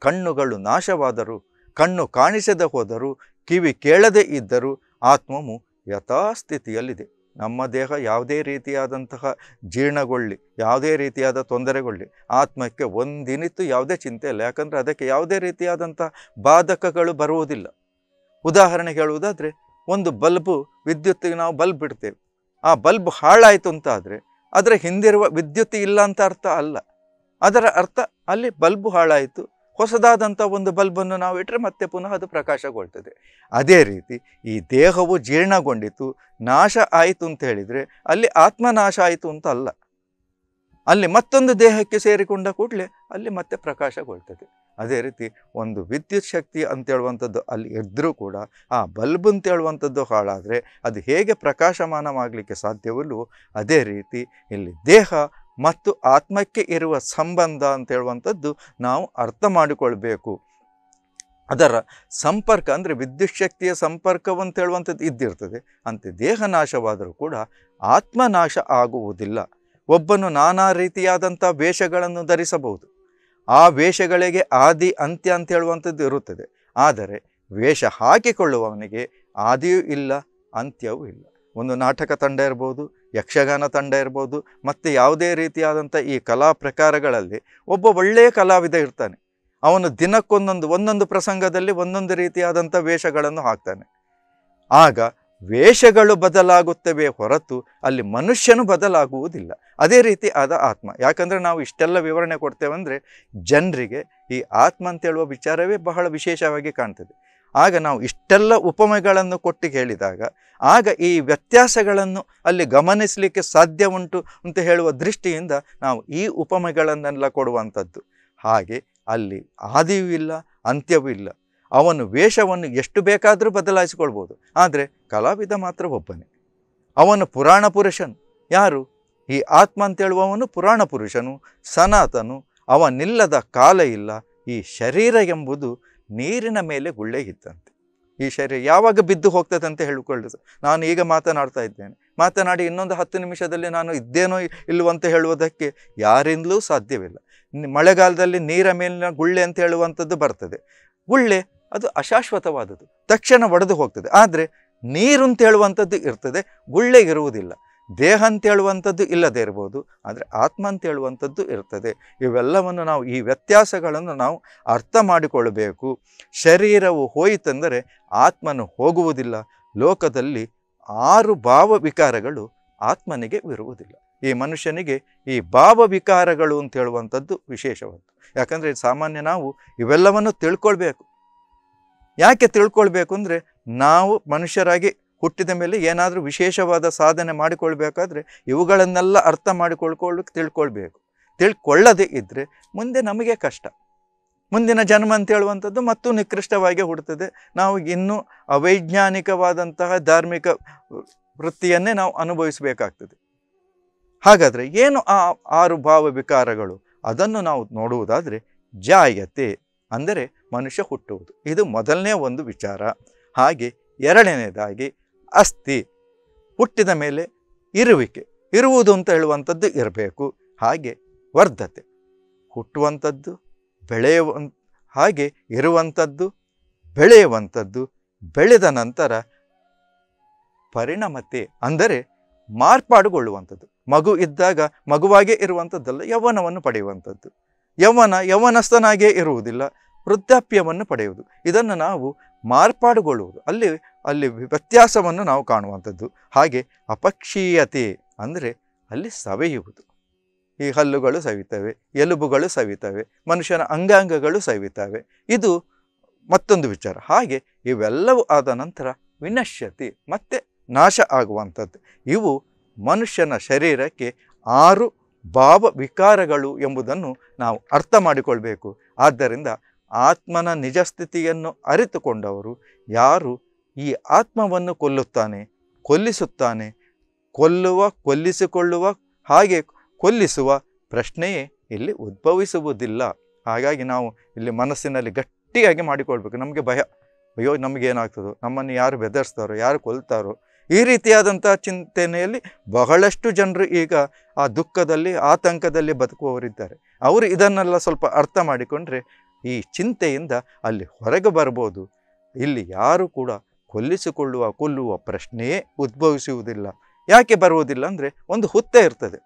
ಕಣ್ಣುಗಳು ನಾಶವಾದರೂ ಕಣ್ಣು ಕಾಣಿಸದೆ ಹೋದರೂ ಕಿವಿ ಕೇಳದೇ ಇದ್ದರೂ ಆತ್ಮವು ಯಥಾಸ್ಥಿತಿಯಲ್ಲಿದೆ ನಮ್ಮ ದೇಹ ಯಾವುದೇ ರೀತಿಯಾದಂತಹ ಜೀರ್ಣಗೊಳ್ಳಿ ಯಾವುದೇ ರೀತಿಯಾದ ತೊಂದರೆಗೊಳ್ಳಿ ಆತ್ಮಕ್ಕೆ ಒಂದಿನಿತ್ತು ಯಾವುದೇ ಚಿಂತೆ ಇಲ್ಲ ಯಾಕಂದರೆ ಅದಕ್ಕೆ ಯಾವುದೇ ರೀತಿಯಾದಂಥ ಬಾಧಕಗಳು ಬರುವುದಿಲ್ಲ ಉದಾಹರಣೆ ಹೇಳುವುದಾದರೆ ಒಂದು ಬಲ್ಬು ವಿದ್ಯುತ್ತಿಗೆ ನಾವು ಬಲ್ಬ್ ಬಿಡ್ತೇವೆ ಆ ಬಲ್ಬ್ ಹಾಳಾಯಿತು ಅಂತ ಆದರೆ ಅದರ ಹಿಂದಿರುವ ವಿದ್ಯುತ್ ಇಲ್ಲ ಅಂತ ಅರ್ಥ ಅಲ್ಲ ಅದರ ಅರ್ಥ ಅಲ್ಲಿ ಬಲ್ಬು ಹಾಳಾಯಿತು ಹೊಸದಾದಂಥ ಒಂದು ಬಲ್ಬನ್ನು ನಾವು ಇಟ್ಟರೆ ಮತ್ತೆ ಪುನಃ ಅದು ಪ್ರಕಾಶಗೊಳ್ತದೆ ಅದೇ ರೀತಿ ಈ ದೇಹವು ಜೀರ್ಣಗೊಂಡಿತು ನಾಶ ಆಯಿತು ಅಂತ ಹೇಳಿದರೆ ಅಲ್ಲಿ ಆತ್ಮನಾಶ ಆಯಿತು ಅಂತ ಅಲ್ಲ ಅಲ್ಲಿ ಮತ್ತೊಂದು ದೇಹಕ್ಕೆ ಸೇರಿಕೊಂಡ ಕೂಡಲೇ ಅಲ್ಲಿ ಮತ್ತೆ ಪ್ರಕಾಶಗೊಳ್ತದೆ ಅದೇ ರೀತಿ ಒಂದು ವಿದ್ಯುತ್ ಶಕ್ತಿ ಅಂತೇಳುವಂಥದ್ದು ಅಲ್ಲಿ ಇದ್ದರೂ ಕೂಡ ಆ ಬಲ್ಬ್ ಅಂತ ಹಾಳಾದರೆ ಅದು ಹೇಗೆ ಪ್ರಕಾಶಮಾನವಾಗಲಿಕ್ಕೆ ಸಾಧ್ಯವಲ್ಲೋ ಅದೇ ರೀತಿ ಇಲ್ಲಿ ದೇಹ ಮತ್ತು ಆತ್ಮಕ್ಕೆ ಇರುವ ಸಂಬಂಧ ಅಂತ ಹೇಳುವಂಥದ್ದು ನಾವು ಅರ್ಥ ಮಾಡಿಕೊಳ್ಬೇಕು ಅದರ ಸಂಪರ್ಕ ಅಂದರೆ ವಿದ್ಯುತ್ ಶಕ್ತಿಯ ಸಂಪರ್ಕವಂತ ಹೇಳುವಂಥದ್ದು ಇದ್ದಿರ್ತದೆ ಅಂತೆ ನಾಶವಾದರೂ ಕೂಡ ಆತ್ಮನಾಶ ಆಗುವುದಿಲ್ಲ ಒಬ್ಬನು ನಾನಾ ರೀತಿಯಾದಂಥ ವೇಷಗಳನ್ನು ಧರಿಸಬಹುದು ಆ ವೇಷಗಳಿಗೆ ಆದಿ ಅಂತ್ಯ ಅಂತ ಹೇಳುವಂಥದ್ದು ಇರುತ್ತದೆ ಆದರೆ ವೇಷ ಹಾಕಿಕೊಳ್ಳುವವನಿಗೆ ಆದಿಯೂ ಇಲ್ಲ ಅಂತ್ಯವೂ ಇಲ್ಲ ಒಂದು ನಾಟಕ ತಂಡ ಇರ್ಬೋದು ಯಕ್ಷಗಾನ ತಂಡ ಇರ್ಬೋದು ಮತ್ತು ಯಾವುದೇ ರೀತಿಯಾದಂಥ ಈ ಕಲಾ ಪ್ರಕಾರಗಳಲ್ಲಿ ಒಬ್ಬ ಒಳ್ಳೆಯ ಕಲಾವಿದ ಇರ್ತಾನೆ ಅವನು ದಿನಕ್ಕೊಂದೊಂದು ಒಂದೊಂದು ಪ್ರಸಂಗದಲ್ಲಿ ಒಂದೊಂದು ರೀತಿಯಾದಂಥ ವೇಷಗಳನ್ನು ಹಾಕ್ತಾನೆ ಆಗ ವೇಷಗಳು ಬದಲಾಗುತ್ತವೆ ಹೊರತು ಅಲ್ಲಿ ಮನುಷ್ಯನು ಬದಲಾಗುವುದಿಲ್ಲ ಅದೇ ರೀತಿ ಆದ ಆತ್ಮ ಯಾಕಂದರೆ ನಾವು ಇಷ್ಟೆಲ್ಲ ವಿವರಣೆ ಕೊಡ್ತೇವೆ ಅಂದರೆ ಜನರಿಗೆ ಈ ಆತ್ಮ ಅಂತೇಳುವ ವಿಚಾರವೇ ಬಹಳ ವಿಶೇಷವಾಗಿ ಕಾಣ್ತದೆ ಆಗ ನಾವು ಇಷ್ಟೆಲ್ಲ ಉಪಮೆಗಳನ್ನು ಕೊಟ್ಟು ಹೇಳಿದಾಗ ಆಗ ಈ ವ್ಯತ್ಯಾಸಗಳನ್ನು ಅಲ್ಲಿ ಗಮನಿಸಲಿಕ್ಕೆ ಸಾಧ್ಯ ಉಂಟು ಅಂತ ಹೇಳುವ ದೃಷ್ಟಿಯಿಂದ ನಾವು ಈ ಉಪಮೆಗಳನ್ನೆಲ್ಲ ಕೊಡುವಂಥದ್ದು ಹಾಗೆ ಅಲ್ಲಿ ಆದಿಯೂ ಇಲ್ಲ ಅಂತ್ಯವೂ ಇಲ್ಲ ಅವನು ವೇಷವನ್ನು ಎಷ್ಟು ಬೇಕಾದರೂ ಬದಲಾಯಿಸಿಕೊಳ್ಬೋದು ಆದರೆ ಕಲಾವಿದ ಮಾತ್ರ ಒಬ್ಬನೇ ಅವನು ಪುರಾಣ ಪುರುಷನು ಯಾರು ಈ ಆತ್ಮ ಅಂತೇಳುವವನು ಪುರಾಣ ಪುರುಷನು ಸನಾತನು ಅವನಿಲ್ಲದ ಕಾಲ ಇಲ್ಲ ಈ ಶರೀರ ಎಂಬುದು ನೀರಿನ ಮೇಲೆ ಗುಳ್ಳೆ ಇತ್ತಂತೆ ಈ ಶರೀರ ಯಾವಾಗ ಬಿದ್ದು ಅಂತ ಹೇಳಿಕೊಳ್ಳೋದು ನಾನು ಈಗ ಮಾತನಾಡ್ತಾ ಇದ್ದೇನೆ ಮಾತನಾಡಿ ಇನ್ನೊಂದು ಹತ್ತು ನಿಮಿಷದಲ್ಲಿ ನಾನು ಇದ್ದೇನೋ ಇಲ್ಲವಂತ ಹೇಳುವುದಕ್ಕೆ ಯಾರಿಂದಲೂ ಸಾಧ್ಯವಿಲ್ಲ ಮಳೆಗಾಲದಲ್ಲಿ ನೀರ ಮೇಲಿನ ಗುಳ್ಳೆ ಅಂತ ಹೇಳುವಂಥದ್ದು ಬರ್ತದೆ ಗುಳ್ಳೆ ಅದು ಅಶಾಶ್ವತವಾದದ್ದು ತಕ್ಷಣ ಒಡೆದು ಹೋಗ್ತದೆ ಆದರೆ ನೀರು ಅಂತ ಹೇಳುವಂಥದ್ದು ಇರ್ತದೆ ಗುಳ್ಳೆ ಇರುವುದಿಲ್ಲ ದೇಹ ಅಂತೇಳುವಂಥದ್ದು ಇಲ್ಲದೇ ಇರ್ಬೋದು ಆದರೆ ಆತ್ಮ ಅಂತೇಳುವಂಥದ್ದು ಇರ್ತದೆ ಇವೆಲ್ಲವನ್ನು ನಾವು ಈ ವ್ಯತ್ಯಾಸಗಳನ್ನು ನಾವು ಅರ್ಥ ಮಾಡಿಕೊಳ್ಳಬೇಕು ಶರೀರವು ಹೋಯಿತೆಂದರೆ ಆತ್ಮನು ಹೋಗುವುದಿಲ್ಲ ಲೋಕದಲ್ಲಿ ಆರು ಭಾವ ವಿಕಾರಗಳು ಆತ್ಮನಿಗೆ ಇರುವುದಿಲ್ಲ ಈ ಮನುಷ್ಯನಿಗೆ ಈ ಭಾವ ವಿಕಾರಗಳು ಅಂತ ಹೇಳುವಂಥದ್ದು ವಿಶೇಷವಾದ್ದು ಯಾಕಂದರೆ ಸಾಮಾನ್ಯ ನಾವು ಇವೆಲ್ಲವನ್ನು ತಿಳ್ಕೊಳ್ಬೇಕು ಯಾಕೆ ತಿಳ್ಕೊಳ್ಬೇಕು ಅಂದರೆ ನಾವು ಮನುಷ್ಯರಾಗಿ ಹುಟ್ಟಿದ ಮೇಲೆ ಏನಾದರೂ ವಿಶೇಷವಾದ ಸಾಧನೆ ಮಾಡಿಕೊಳ್ಬೇಕಾದ್ರೆ ಇವುಗಳನ್ನೆಲ್ಲ ಅರ್ಥ ಮಾಡಿಕೊಳ್ಕೊಳ್ಳೋಕೆ ತಿಳ್ಕೊಳ್ಬೇಕು ತಿಳ್ಕೊಳ್ಳದೇ ಇದ್ದರೆ ಮುಂದೆ ನಮಗೆ ಕಷ್ಟ ಮುಂದಿನ ಜನ್ಮ ಅಂತ ಮತ್ತು ನಿಕೃಷ್ಟವಾಗಿ ಹುಡ್ತದೆ ನಾವು ಇನ್ನೂ ಅವೈಜ್ಞಾನಿಕವಾದಂತಹ ಧಾರ್ಮಿಕ ವೃತ್ತಿಯನ್ನೇ ನಾವು ಅನುಭವಿಸಬೇಕಾಗ್ತದೆ ಹಾಗಾದರೆ ಏನು ಆ ಆರು ಭಾವ ವಿಕಾರಗಳು ಅದನ್ನು ನಾವು ನೋಡುವುದಾದರೆ ಜಾಯತೆ ಅಂದರೆ ಮನುಷ್ಯ ಹುಟ್ಟುವುದು ಇದು ಮೊದಲನೇ ಒಂದು ವಿಚಾರ ಹಾಗೆ ಎರಡನೇದಾಗಿ ಅಸ್ಥಿ ಹುಟ್ಟಿದ ಮೇಲೆ ಇರುವಿಕೆ ಇರುವುದು ಅಂತ ಹೇಳುವಂಥದ್ದು ಇರಬೇಕು ಹಾಗೆ ವರ್ಧತೆ ಹುಟ್ಟುವಂಥದ್ದು ಬೆಳೆಯುವ ಹಾಗೆ ಇರುವಂಥದ್ದು ಬೆಳೆಯುವಂಥದ್ದು ಬೆಳೆದ ನಂತರ ಪರಿಣಮತೆ ಅಂದರೆ ಮಾರ್ಪಾಡುಗೊಳ್ಳುವಂಥದ್ದು ಮಗು ಇದ್ದಾಗ ಮಗುವಾಗೇ ಇರುವಂಥದ್ದಲ್ಲ ಯೌವನವನ್ನು ಪಡೆಯುವಂಥದ್ದು ಯೌವನ ಯೌವನಸ್ಥನಾಗೇ ಇರುವುದಿಲ್ಲ ವೃದ್ಧಾಪ್ಯವನ್ನು ಪಡೆಯುವುದು ಇದನ್ನು ನಾವು ಮಾರ್ಪಾಡುಗೊಳ್ಳುವುದು ಅಲ್ಲಿ ಅಲ್ಲಿ ವ್ಯತ್ಯಾಸವನ್ನು ನಾವು ಕಾಣುವಂಥದ್ದು ಹಾಗೆ ಅಪಕ್ಷೀಯತೆ ಅಂದರೆ ಅಲ್ಲಿ ಸವೆಯುವುದು ಈ ಹಲ್ಲುಗಳು ಸವಿತವೆ ಎಲುಬುಗಳು ಸವಿತವೆ ಮನುಷ್ಯನ ಅಂಗಾಂಗಗಳು ಸವಿತವೆ ಇದು ಮತ್ತೊಂದು ವಿಚಾರ ಹಾಗೆ ಇವೆಲ್ಲವೂ ಆದ ನಂತರ ವಿನಶ್ಯತಿ ಮತ್ತೆ ನಾಶ ಆಗುವಂಥದ್ದು ಇವು ಮನುಷ್ಯನ ಶರೀರಕ್ಕೆ ಆರು ಭಾವ ವಿಕಾರಗಳು ಎಂಬುದನ್ನು ನಾವು ಅರ್ಥ ಮಾಡಿಕೊಳ್ಬೇಕು ಆದ್ದರಿಂದ ಆತ್ಮನ ನಿಜಸ್ಥಿತಿಯನ್ನು ಅರಿತುಕೊಂಡವರು ಯಾರು ಈ ಆತ್ಮವನ್ನು ಕೊಲ್ಲುತ್ತಾನೆ ಕೊಲ್ಲಿಸುತ್ತಾನೆ ಕೊಲ್ಲುವ ಕೊಲ್ಲಿಸಿಕೊಳ್ಳುವ ಹಾಗೆ ಕೊಲ್ಲಿಸುವ ಪ್ರಶ್ನೆಯೇ ಇಲ್ಲಿ ಉದ್ಭವಿಸುವುದಿಲ್ಲ ಹಾಗಾಗಿ ನಾವು ಇಲ್ಲಿ ಮನಸ್ಸಿನಲ್ಲಿ ಗಟ್ಟಿಯಾಗಿ ಮಾಡಿಕೊಳ್ಬೇಕು ನಮಗೆ ಭಯ ಅಯ್ಯೋ ನಮಗೇನಾಗ್ತದೋ ನಮ್ಮನ್ನು ಯಾರು ಬೆದರಿಸ್ತಾರೋ ಯಾರು ಕೊಲ್ತಾರೋ ಈ ರೀತಿಯಾದಂಥ ಚಿಂತನೆಯಲ್ಲಿ ಬಹಳಷ್ಟು ಜನರು ಈಗ ಆ ದುಃಖದಲ್ಲಿ ಆತಂಕದಲ್ಲಿ ಬದುಕುವವರಿದ್ದಾರೆ ಅವರು ಇದನ್ನೆಲ್ಲ ಸ್ವಲ್ಪ ಅರ್ಥ ಮಾಡಿಕೊಂಡ್ರೆ ಈ ಚಿಂತೆಯಿಂದ ಅಲ್ಲಿ ಹೊರಗೆ ಬರ್ಬೋದು ಇಲ್ಲಿ ಯಾರು ಕೂಡ ಕೊಲ್ಲಿಸಿಕೊಳ್ಳುವ ಕೊಲ್ಲುವ ಪ್ರಶ್ನೆಯೇ ಉದ್ಭವಿಸುವುದಿಲ್ಲ ಯಾಕೆ ಬರುವುದಿಲ್ಲ ಅಂದರೆ ಒಂದು ಹುತ್ತ ಇರ್ತದೆ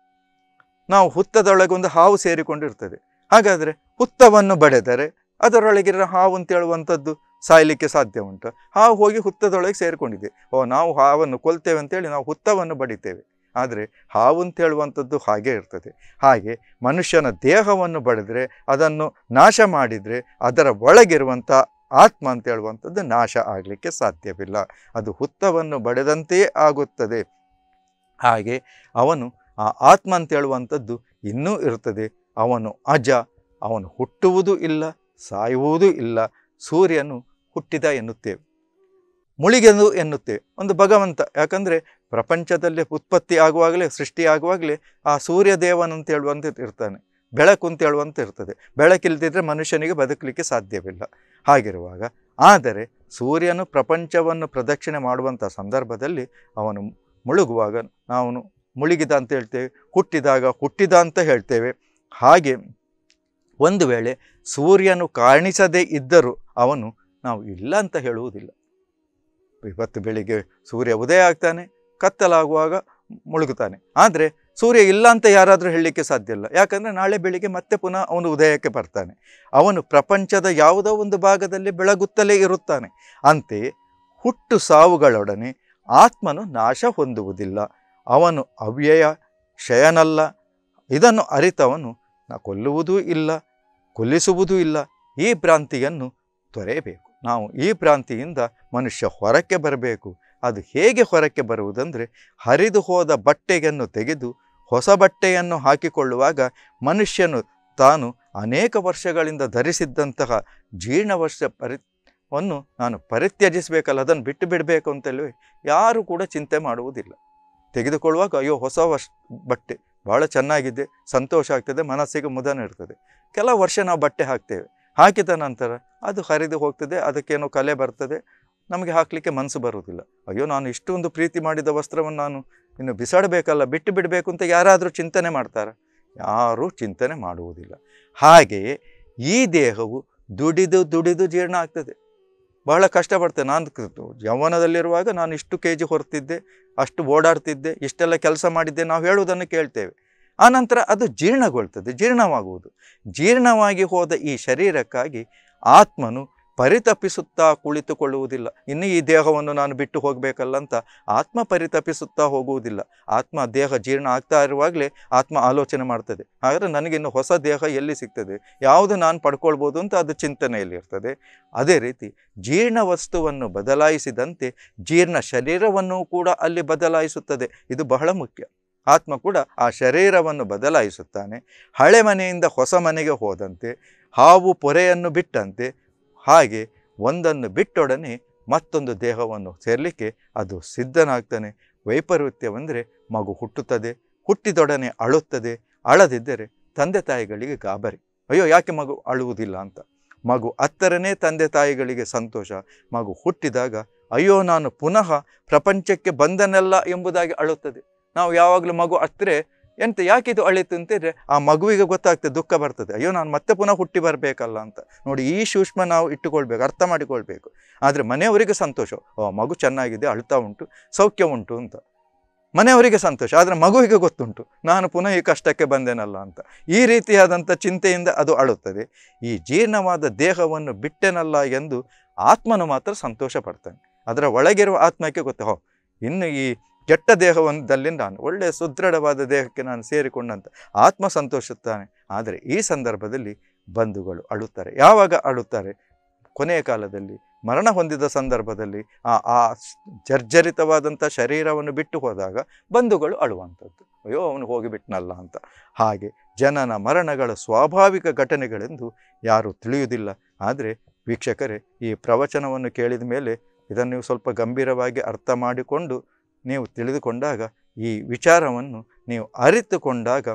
ನಾವು ಹುತ್ತದೊಳಗೆ ಒಂದು ಹಾವು ಸೇರಿಕೊಂಡಿರ್ತದೆ ಹಾಗಾದರೆ ಹುತ್ತವನ್ನು ಬಡೆದರೆ ಅದರೊಳಗಿರೋ ಹಾವು ಅಂತೇಳುವಂಥದ್ದು ಸಾಯ್ಲಿಕ್ಕೆ ಸಾಯಲಿಕ್ಕೆ ಸಾಧ್ಯ ಉಂಟು ಹಾವು ಹೋಗಿ ಹುತ್ತದೊಳಗೆ ಸೇರಿಕೊಂಡಿದೆ ಓ ನಾವು ಹಾವನ್ನು ಕೊಲ್ತೇವೆ ಅಂತೇಳಿ ನಾವು ಹುತ್ತವನ್ನು ಬಡಿತೇವೆ ಆದರೆ ಹಾವು ಅಂತೇಳುವಂಥದ್ದು ಹಾಗೆ ಹಾಗೇ ಇರ್ತದೆ ಹಾಗೆ ಮನುಷ್ಯನ ದೇಹವನ್ನು ಬಡಿದರೆ ಅದನ್ನು ನಾಶ ಮಾಡಿದರೆ ಅದರ ಒಳಗಿರುವಂಥ ಆತ್ಮ ಅಂತ ಹೇಳುವಂಥದ್ದು ನಾಶ ಆಗಲಿಕ್ಕೆ ಸಾಧ್ಯವಿಲ್ಲ ಅದು ಹುತ್ತವನ್ನು ಬಡದಂತೆಯೇ ಆಗುತ್ತದೆ ಹಾಗೆ ಅವನು ಆ ಆತ್ಮ ಅಂತ ಹೇಳುವಂಥದ್ದು ಇನ್ನೂ ಇರ್ತದೆ ಅವನು ಅಜ ಅವನು ಹುಟ್ಟುವುದೂ ಇಲ್ಲ ಸಾಯುವುದೂ ಇಲ್ಲ ಸೂರ್ಯನು ಹುಟ್ಟಿದ ಎನ್ನುತ್ತೇವೆ ಮುಳಿಗೆದು ಎನ್ನುತ್ತೇವೆ ಒಂದು ಭಗವಂತ ಯಾಕಂದರೆ ಪ್ರಪಂಚದಲ್ಲಿ ಉತ್ಪತ್ತಿ ಆಗುವಾಗಲೇ ಸೃಷ್ಟಿ ಆ ಸೂರ್ಯ ಅಂತ ಇರ್ತಾನೆ ಬೆಳಕು ಅಂತ ಹೇಳುವಂತ ಇರ್ತದೆ ಬೆಳಕಿಲ್ಲದಿದ್ದರೆ ಮನುಷ್ಯನಿಗೆ ಬದುಕಲಿಕ್ಕೆ ಸಾಧ್ಯವಿಲ್ಲ ಹಾಗಿರುವಾಗ ಆದರೆ ಸೂರ್ಯನು ಪ್ರಪಂಚವನ್ನು ಪ್ರದಕ್ಷಿಣೆ ಮಾಡುವಂಥ ಸಂದರ್ಭದಲ್ಲಿ ಅವನು ಮುಳುಗುವಾಗ ನಾವು ಮುಳುಗಿದ ಅಂತ ಹೇಳ್ತೇವೆ ಹುಟ್ಟಿದಾಗ ಹುಟ್ಟಿದ ಅಂತ ಹೇಳ್ತೇವೆ ಹಾಗೆ ಒಂದು ವೇಳೆ ಸೂರ್ಯನು ಕಾಣಿಸದೇ ಇದ್ದರೂ ಅವನು ನಾವು ಇಲ್ಲ ಅಂತ ಹೇಳುವುದಿಲ್ಲ ಇವತ್ತು ಬೆಳಿಗ್ಗೆ ಸೂರ್ಯ ಉದಯ ಆಗ್ತಾನೆ ಕತ್ತಲಾಗುವಾಗ ಮುಳುಗುತ್ತಾನೆ ಆದರೆ ಸೂರ್ಯ ಇಲ್ಲ ಅಂತ ಯಾರಾದರೂ ಹೇಳಲಿಕ್ಕೆ ಸಾಧ್ಯ ಇಲ್ಲ ಯಾಕಂದರೆ ನಾಳೆ ಬೆಳಿಗ್ಗೆ ಮತ್ತೆ ಪುನಃ ಅವನು ಉದಯಕ್ಕೆ ಬರ್ತಾನೆ ಅವನು ಪ್ರಪಂಚದ ಯಾವುದೋ ಒಂದು ಭಾಗದಲ್ಲಿ ಬೆಳಗುತ್ತಲೇ ಇರುತ್ತಾನೆ ಅಂತೆ ಹುಟ್ಟು ಸಾವುಗಳೊಡನೆ ಆತ್ಮನು ನಾಶ ಹೊಂದುವುದಿಲ್ಲ ಅವನು ಅವ್ಯಯ ಕ್ಷಯನಲ್ಲ ಇದನ್ನು ಅರಿತವನು ನಾ ಕೊಲ್ಲುವುದೂ ಇಲ್ಲ ಕೊಲ್ಲಿಸುವುದೂ ಇಲ್ಲ ಈ ಭ್ರಾಂತಿಯನ್ನು ತೊರೆಯಬೇಕು ನಾವು ಈ ಭ್ರಾಂತಿಯಿಂದ ಮನುಷ್ಯ ಹೊರಕ್ಕೆ ಬರಬೇಕು ಅದು ಹೇಗೆ ಹೊರಕ್ಕೆ ಬರುವುದಂದರೆ ಹರಿದು ಹೋದ ಬಟ್ಟೆಯನ್ನು ತೆಗೆದು ಹೊಸ ಬಟ್ಟೆಯನ್ನು ಹಾಕಿಕೊಳ್ಳುವಾಗ ಮನುಷ್ಯನು ತಾನು ಅನೇಕ ವರ್ಷಗಳಿಂದ ಧರಿಸಿದ್ದಂತಹ ಜೀರ್ಣವರ್ಷ ಪರಿ ವನ್ನು ನಾನು ಪರಿತ್ಯಜಿಸಬೇಕಲ್ಲ ಅದನ್ನು ಬಿಟ್ಟು ಬಿಡಬೇಕು ಅಂತೇಳಿ ಯಾರೂ ಕೂಡ ಚಿಂತೆ ಮಾಡುವುದಿಲ್ಲ ತೆಗೆದುಕೊಳ್ಳುವಾಗ ಅಯ್ಯೋ ಹೊಸ ವರ್ಷ ಬಟ್ಟೆ ಭಾಳ ಚೆನ್ನಾಗಿದೆ ಸಂತೋಷ ಆಗ್ತದೆ ಮನಸ್ಸಿಗೆ ಮುದನ ಇರ್ತದೆ ಕೆಲವು ವರ್ಷ ನಾವು ಬಟ್ಟೆ ಹಾಕ್ತೇವೆ ಹಾಕಿದ ನಂತರ ಅದು ಹರಿದು ಹೋಗ್ತದೆ ಅದಕ್ಕೇನೋ ಕಲೆ ಬರ್ತದೆ ನಮಗೆ ಹಾಕಲಿಕ್ಕೆ ಮನಸ್ಸು ಬರುವುದಿಲ್ಲ ಅಯ್ಯೋ ನಾನು ಇಷ್ಟೊಂದು ಪ್ರೀತಿ ಮಾಡಿದ ವಸ್ತ್ರವನ್ನು ನಾನು ಇನ್ನು ಬಿಸಾಡಬೇಕಲ್ಲ ಬಿಟ್ಟು ಬಿಡಬೇಕು ಅಂತ ಯಾರಾದರೂ ಚಿಂತನೆ ಮಾಡ್ತಾರೆ ಯಾರೂ ಚಿಂತನೆ ಮಾಡುವುದಿಲ್ಲ ಹಾಗೆಯೇ ಈ ದೇಹವು ದುಡಿದು ದುಡಿದು ಜೀರ್ಣ ಆಗ್ತದೆ ಬಹಳ ಕಷ್ಟಪಡ್ತೇನೆ ನಾನು ಯೌವನದಲ್ಲಿರುವಾಗ ನಾನು ಇಷ್ಟು ಕೆ ಜಿ ಹೊರತಿದ್ದೆ ಅಷ್ಟು ಓಡಾಡ್ತಿದ್ದೆ ಇಷ್ಟೆಲ್ಲ ಕೆಲಸ ಮಾಡಿದ್ದೆ ನಾವು ಹೇಳುವುದನ್ನು ಕೇಳ್ತೇವೆ ಆನಂತರ ಅದು ಜೀರ್ಣಗೊಳ್ತದೆ ಜೀರ್ಣವಾಗುವುದು ಜೀರ್ಣವಾಗಿ ಹೋದ ಈ ಶರೀರಕ್ಕಾಗಿ ಆತ್ಮನು ಪರಿತಪಿಸುತ್ತಾ ಕುಳಿತುಕೊಳ್ಳುವುದಿಲ್ಲ ಇನ್ನು ಈ ದೇಹವನ್ನು ನಾನು ಬಿಟ್ಟು ಹೋಗಬೇಕಲ್ಲ ಅಂತ ಆತ್ಮ ಪರಿತಪಿಸುತ್ತಾ ಹೋಗುವುದಿಲ್ಲ ಆತ್ಮ ದೇಹ ಜೀರ್ಣ ಆಗ್ತಾ ಇರುವಾಗಲೇ ಆತ್ಮ ಆಲೋಚನೆ ಮಾಡ್ತದೆ ಆದರೆ ನನಗಿನ್ನು ಹೊಸ ದೇಹ ಎಲ್ಲಿ ಸಿಗ್ತದೆ ಯಾವುದು ನಾನು ಪಡ್ಕೊಳ್ಬೋದು ಅಂತ ಅದು ಇರ್ತದೆ ಅದೇ ರೀತಿ ಜೀರ್ಣ ವಸ್ತುವನ್ನು ಬದಲಾಯಿಸಿದಂತೆ ಜೀರ್ಣ ಶರೀರವನ್ನು ಕೂಡ ಅಲ್ಲಿ ಬದಲಾಯಿಸುತ್ತದೆ ಇದು ಬಹಳ ಮುಖ್ಯ ಆತ್ಮ ಕೂಡ ಆ ಶರೀರವನ್ನು ಬದಲಾಯಿಸುತ್ತಾನೆ ಹಳೆ ಮನೆಯಿಂದ ಹೊಸ ಮನೆಗೆ ಹೋದಂತೆ ಹಾವು ಪೊರೆಯನ್ನು ಬಿಟ್ಟಂತೆ ಹಾಗೆ ಒಂದನ್ನು ಬಿಟ್ಟೊಡನೆ ಮತ್ತೊಂದು ದೇಹವನ್ನು ಸೇರಲಿಕ್ಕೆ ಅದು ಸಿದ್ಧನಾಗ್ತಾನೆ ವೈಪರೀತ್ಯವೆಂದರೆ ಮಗು ಹುಟ್ಟುತ್ತದೆ ಹುಟ್ಟಿದೊಡನೆ ಅಳುತ್ತದೆ ಅಳದಿದ್ದರೆ ತಂದೆ ತಾಯಿಗಳಿಗೆ ಗಾಬರಿ ಅಯ್ಯೋ ಯಾಕೆ ಮಗು ಅಳುವುದಿಲ್ಲ ಅಂತ ಮಗು ಹತ್ತರನೇ ತಂದೆ ತಾಯಿಗಳಿಗೆ ಸಂತೋಷ ಮಗು ಹುಟ್ಟಿದಾಗ ಅಯ್ಯೋ ನಾನು ಪುನಃ ಪ್ರಪಂಚಕ್ಕೆ ಬಂದನಲ್ಲ ಎಂಬುದಾಗಿ ಅಳುತ್ತದೆ ನಾವು ಯಾವಾಗಲೂ ಮಗು ಹತ್ತಿರ ಎಂತ ಯಾಕೆ ಇದು ಅಳಿತು ಅಂತಿದ್ರೆ ಆ ಮಗುವಿಗೆ ಗೊತ್ತಾಗ್ತದೆ ದುಃಖ ಬರ್ತದೆ ಅಯ್ಯೋ ನಾನು ಮತ್ತೆ ಪುನಃ ಹುಟ್ಟಿ ಬರಬೇಕಲ್ಲ ಅಂತ ನೋಡಿ ಈ ಸೂಕ್ಷ್ಮ ನಾವು ಇಟ್ಟುಕೊಳ್ಬೇಕು ಅರ್ಥ ಮಾಡಿಕೊಳ್ಬೇಕು ಆದರೆ ಮನೆಯವರಿಗೆ ಸಂತೋಷ ಓ ಮಗು ಚೆನ್ನಾಗಿದೆ ಅಳ್ತಾ ಉಂಟು ಸೌಖ್ಯ ಉಂಟು ಅಂತ ಮನೆಯವರಿಗೆ ಸಂತೋಷ ಆದರೆ ಮಗುವಿಗೆ ಗೊತ್ತುಂಟು ನಾನು ಪುನಃ ಈ ಕಷ್ಟಕ್ಕೆ ಬಂದೇನಲ್ಲ ಅಂತ ಈ ರೀತಿಯಾದಂಥ ಚಿಂತೆಯಿಂದ ಅದು ಅಳುತ್ತದೆ ಈ ಜೀರ್ಣವಾದ ದೇಹವನ್ನು ಬಿಟ್ಟೆನಲ್ಲ ಎಂದು ಆತ್ಮನು ಮಾತ್ರ ಸಂತೋಷ ಪಡ್ತಾನೆ ಅದರ ಒಳಗಿರುವ ಆತ್ಮಕ್ಕೆ ಗೊತ್ತು ಹೋ ಇನ್ನು ಈ ಕೆಟ್ಟ ದೇಹವೊಂದಲ್ಲಿ ನಾನು ಒಳ್ಳೆಯ ಸುದೃಢವಾದ ದೇಹಕ್ಕೆ ನಾನು ಸೇರಿಕೊಂಡಂತ ಆತ್ಮ ಸಂತೋಷಿಸುತ್ತಾನೆ ಆದರೆ ಈ ಸಂದರ್ಭದಲ್ಲಿ ಬಂಧುಗಳು ಅಳುತ್ತಾರೆ ಯಾವಾಗ ಅಳುತ್ತಾರೆ ಕೊನೆಯ ಕಾಲದಲ್ಲಿ ಮರಣ ಹೊಂದಿದ ಸಂದರ್ಭದಲ್ಲಿ ಆ ಆ ಜರ್ಜರಿತವಾದಂಥ ಶರೀರವನ್ನು ಬಿಟ್ಟು ಹೋದಾಗ ಬಂಧುಗಳು ಅಳುವಂಥದ್ದು ಅಯ್ಯೋ ಅವನು ಹೋಗಿಬಿಟ್ನಲ್ಲ ಅಂತ ಹಾಗೆ ಜನನ ಮರಣಗಳ ಸ್ವಾಭಾವಿಕ ಘಟನೆಗಳೆಂದು ಯಾರೂ ತಿಳಿಯುವುದಿಲ್ಲ ಆದರೆ ವೀಕ್ಷಕರೇ ಈ ಪ್ರವಚನವನ್ನು ಕೇಳಿದ ಮೇಲೆ ಇದನ್ನು ಸ್ವಲ್ಪ ಗಂಭೀರವಾಗಿ ಅರ್ಥ ಮಾಡಿಕೊಂಡು ನೀವು ತಿಳಿದುಕೊಂಡಾಗ ಈ ವಿಚಾರವನ್ನು ನೀವು ಅರಿತುಕೊಂಡಾಗ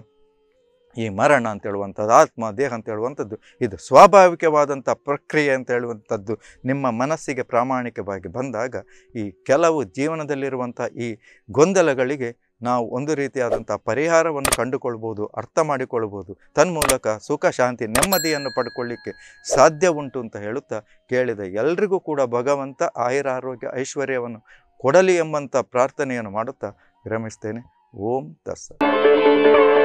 ಈ ಮರಣ ಅಂತೇಳುವಂಥದ್ದು ಆತ್ಮ ದೇಹ ಅಂತ ಹೇಳುವಂಥದ್ದು ಇದು ಸ್ವಾಭಾವಿಕವಾದಂಥ ಪ್ರಕ್ರಿಯೆ ಅಂತ ಹೇಳುವಂಥದ್ದು ನಿಮ್ಮ ಮನಸ್ಸಿಗೆ ಪ್ರಾಮಾಣಿಕವಾಗಿ ಬಂದಾಗ ಈ ಕೆಲವು ಜೀವನದಲ್ಲಿರುವಂಥ ಈ ಗೊಂದಲಗಳಿಗೆ ನಾವು ಒಂದು ರೀತಿಯಾದಂಥ ಪರಿಹಾರವನ್ನು ಕಂಡುಕೊಳ್ಬೋದು ಅರ್ಥ ಮಾಡಿಕೊಳ್ಬೋದು ತನ್ಮೂಲಕ ಸುಖ ಶಾಂತಿ ನೆಮ್ಮದಿಯನ್ನು ಪಡ್ಕೊಳ್ಳಿಕ್ಕೆ ಸಾಧ್ಯ ಉಂಟು ಅಂತ ಹೇಳುತ್ತಾ ಕೇಳಿದ ಎಲ್ರಿಗೂ ಕೂಡ ಭಗವಂತ ಆಯುರಾರೋಗ್ಯ ಐಶ್ವರ್ಯವನ್ನು ಕೊಡಲಿ ಎಂಬಂಥ ಪ್ರಾರ್ಥನೆಯನ್ನು ಮಾಡುತ್ತಾ ವಿರಮಿಸ್ತೇನೆ ಓಂ ತರ್ಸ